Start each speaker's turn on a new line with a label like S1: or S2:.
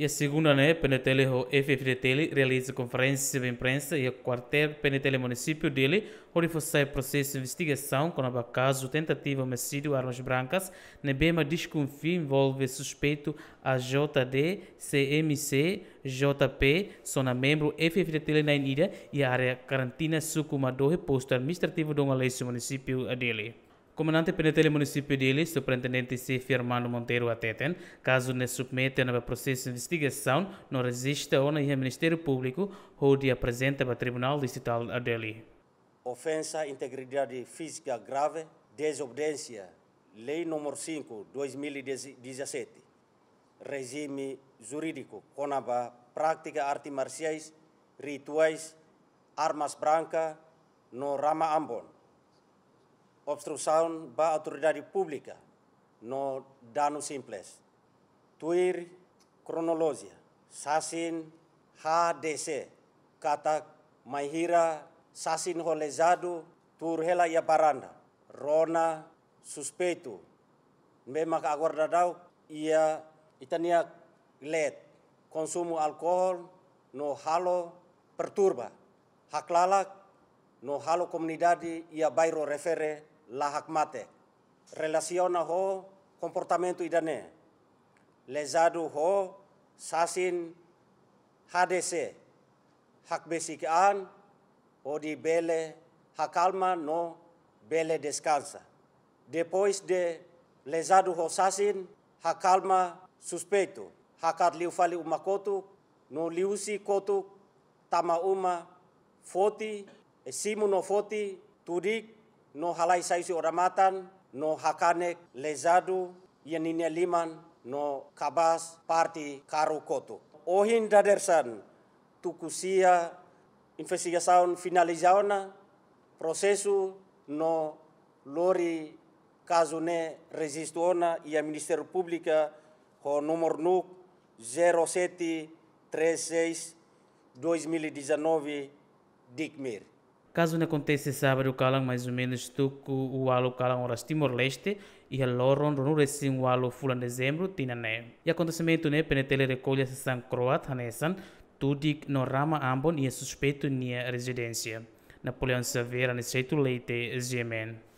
S1: E a segunda, né, Penetele o FFDTL realiza conferência de imprensa e o quartel Penetele município dele, onde foi processo de investigação com o caso tentativa de homicídio armas brancas, na BEMA desconfia envolve suspeito a JD, CMC, JP, sona membro FFDTL na ilha e a área quarantina sucumador e posto administrativo do Alessio município dele. Comandante Penetele município de Ilhas, Superintendente C. Firmano Monteiro Ateten, caso não submeta para processo de investigação, não resista ao Ministério Público, onde apresenta para o Tribunal Distrital de Delhi.
S2: Ofensa à integridade física grave, desobediência, Lei nº 5, 2017, regime jurídico, conaba, prática artes marciais, rituais, armas brancas, no Rama Ambon. obstrução da autoridade pública no dano simples. Tuir cronologia, sasin HDC, kata mahira sasin holezado turhela ia baranda, rona suspeito, memang aguardadau ia itania let consumo alkohol no halo perturba haklalak no halo comunidade a bairro refere lahak mate. Relaciona ho comportamento idane. Lesado ho sasin HDC hak besikaan o di bele hakalma no bele descansa. Depois de lesado ho sasin hakalma suspeito. Hakat liu fali umakotu no liusi koto tama uma foti foti, Turik, no halai saisi oramatan, no hakanek, lezado, yanine liman, no kabas, parti, koto. Ohin dadersan, tukusia, investigação finalizada, processo no lori caso ne resistona e a Ministério Público com número NUC 0736 2019 Dikmir
S1: Caso não aconteça o calam mais ou menos tuco o alo calam horas Timor-Leste e a Loron no recém o alo fula dezembro tinané. E acontecimento né penetele recolhe a sessão croata nessan, tudik no rama ambon e é suspeito nia residência. Napoleão Severa, jeito Leite, Gemen.